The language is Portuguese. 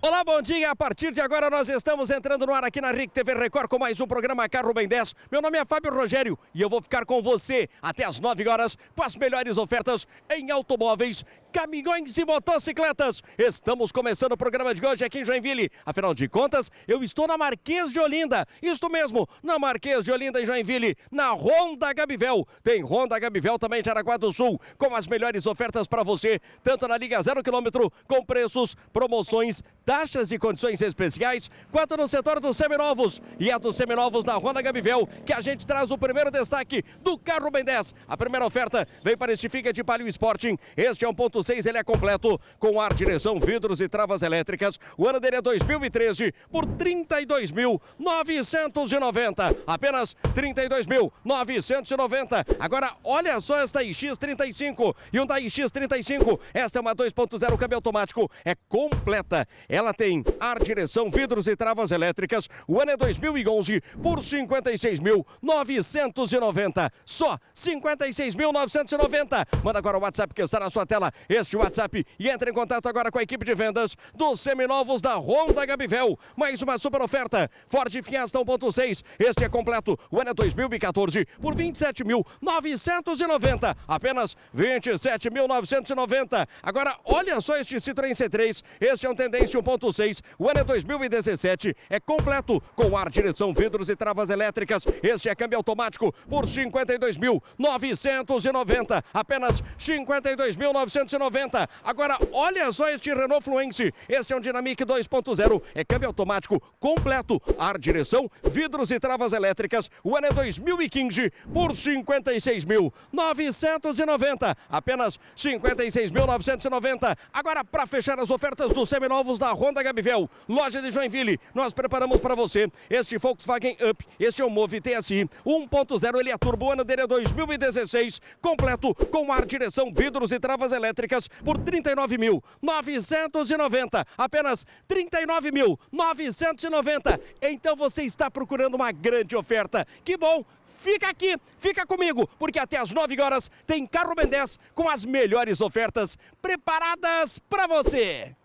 Olá, bom dia. A partir de agora nós estamos entrando no ar aqui na RIC TV Record com mais um programa Carro Bem 10. Meu nome é Fábio Rogério e eu vou ficar com você até as 9 horas com as melhores ofertas em automóveis caminhões e motocicletas. Estamos começando o programa de hoje aqui em Joinville. Afinal de contas, eu estou na Marquês de Olinda. Isto mesmo, na Marquês de Olinda, em Joinville, na Ronda Gabivel. Tem Ronda Gabivel também de Araguá do Sul, com as melhores ofertas para você, tanto na Liga Zero Quilômetro, com preços, promoções, taxas e condições especiais, quanto no setor dos seminovos. E a dos seminovos da Ronda Gabivel, que a gente traz o primeiro destaque do carro Ben 10. A primeira oferta vem para este Fica de Palio Sporting. Este é um ponto 6 ele é completo com ar, direção, vidros e travas elétricas. O ano dele é 2013 por 32.990. Apenas 32.990. Agora olha só esta iX35 e um da iX35. Esta é uma 2.0 câmbio automático, é completa. Ela tem ar, direção, vidros e travas elétricas. O ano é 2011 por 56.990. Só 56.990. Manda agora o WhatsApp que está na sua tela este WhatsApp e entre em contato agora com a equipe de vendas dos seminovos da Honda Gabivel. Mais uma super oferta. Ford Fiesta 1.6. Este é completo. O ano é 2014 por 27.990. Apenas 27.990. Agora, olha só este Citroën C3. Este é um tendência 1.6. O ano é 2017. É completo com ar, direção, vidros e travas elétricas. Este é câmbio automático por 52.990. Apenas 52.990. 790. Agora, olha só este Renault Fluence. Este é um Dynamic 2.0. É câmbio automático completo, ar, direção, vidros e travas elétricas. O ano é 2015 por 56.990. Apenas 56.990. Agora, para fechar as ofertas dos seminovos da Honda Gabivel, loja de Joinville, nós preparamos para você este Volkswagen Up. Este é o Move TSI 1.0. Ele é turbo, ano dele é 2016. Completo com ar, direção, vidros e travas elétricas técnicas por 39.990. Apenas 39.990. Então você está procurando uma grande oferta. Que bom! Fica aqui, fica comigo, porque até às 9 horas tem Carro Ben 10 com as melhores ofertas preparadas para você.